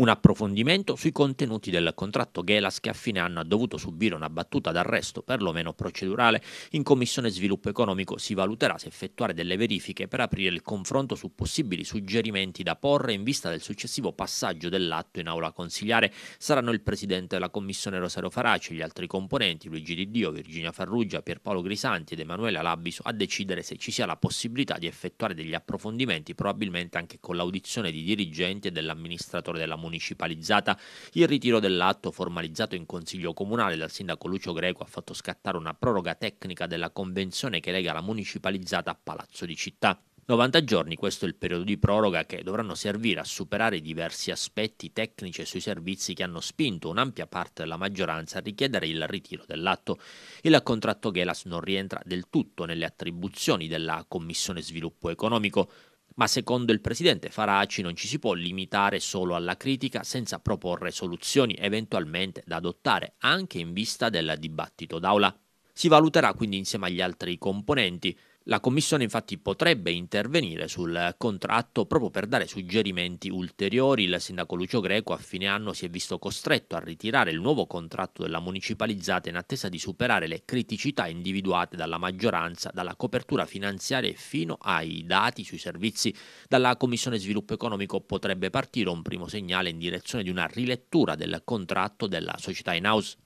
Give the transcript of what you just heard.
un approfondimento sui contenuti del contratto Gelas che a fine anno ha dovuto subire una battuta d'arresto, perlomeno procedurale. In Commissione Sviluppo Economico si valuterà se effettuare delle verifiche per aprire il confronto su possibili suggerimenti da porre in vista del successivo passaggio dell'atto in aula consigliare. Saranno il Presidente della Commissione Rosario Faraci, gli altri componenti, Luigi Di Dio, Virginia Farrugia, Pierpaolo Grisanti ed Emanuele Alabiso, a decidere se ci sia la possibilità di effettuare degli approfondimenti, probabilmente anche con l'audizione di dirigenti e dell'amministratore della municipalità municipalizzata, il ritiro dell'atto formalizzato in Consiglio Comunale dal sindaco Lucio Greco ha fatto scattare una proroga tecnica della convenzione che lega la municipalizzata a Palazzo di Città. 90 giorni, questo è il periodo di proroga che dovranno servire a superare i diversi aspetti tecnici sui servizi che hanno spinto un'ampia parte della maggioranza a richiedere il ritiro dell'atto. Il contratto Gelas non rientra del tutto nelle attribuzioni della Commissione Sviluppo Economico, ma secondo il presidente Faraci non ci si può limitare solo alla critica senza proporre soluzioni eventualmente da adottare anche in vista del dibattito d'aula. Si valuterà quindi insieme agli altri componenti. La Commissione infatti potrebbe intervenire sul contratto proprio per dare suggerimenti ulteriori. Il sindaco Lucio Greco a fine anno si è visto costretto a ritirare il nuovo contratto della municipalizzata in attesa di superare le criticità individuate dalla maggioranza, dalla copertura finanziaria fino ai dati sui servizi. Dalla Commissione Sviluppo Economico potrebbe partire un primo segnale in direzione di una rilettura del contratto della società in house.